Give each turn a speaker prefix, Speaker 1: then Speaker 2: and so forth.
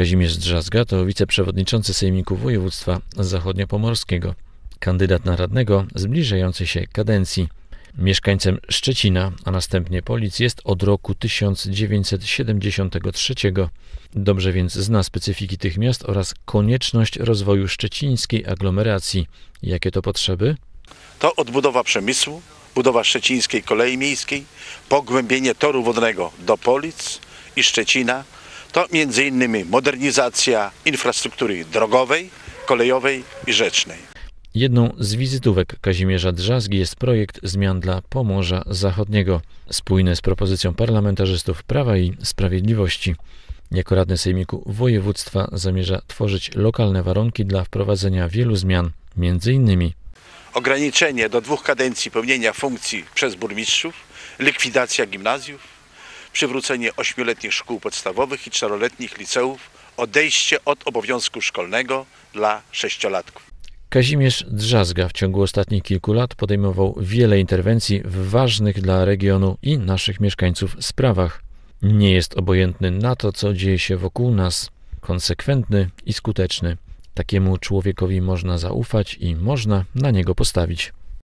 Speaker 1: Kazimierz Drzazga to wiceprzewodniczący Sejmiku Województwa Zachodniopomorskiego, kandydat na radnego zbliżającej się kadencji. Mieszkańcem Szczecina, a następnie Polic jest od roku 1973. Dobrze więc zna specyfiki tych miast oraz konieczność rozwoju szczecińskiej aglomeracji. Jakie to potrzeby?
Speaker 2: To odbudowa przemysłu, budowa szczecińskiej kolei miejskiej, pogłębienie toru wodnego do Polic i Szczecina, to m.in. modernizacja infrastruktury drogowej, kolejowej i rzecznej.
Speaker 1: Jedną z wizytówek Kazimierza Drzazgi jest projekt zmian dla Pomorza Zachodniego, spójny z propozycją parlamentarzystów Prawa i Sprawiedliwości. Jako radny Sejmiku Województwa zamierza tworzyć lokalne warunki dla wprowadzenia wielu zmian, m.in.
Speaker 2: ograniczenie do dwóch kadencji pełnienia funkcji przez burmistrzów, likwidacja gimnazjów, przywrócenie ośmioletnich szkół podstawowych i czteroletnich liceów, odejście od obowiązku szkolnego dla sześciolatków.
Speaker 1: Kazimierz Drzazga w ciągu ostatnich kilku lat podejmował wiele interwencji w ważnych dla regionu i naszych mieszkańców sprawach. Nie jest obojętny na to, co dzieje się wokół nas, konsekwentny i skuteczny. Takiemu człowiekowi można zaufać i można na niego postawić.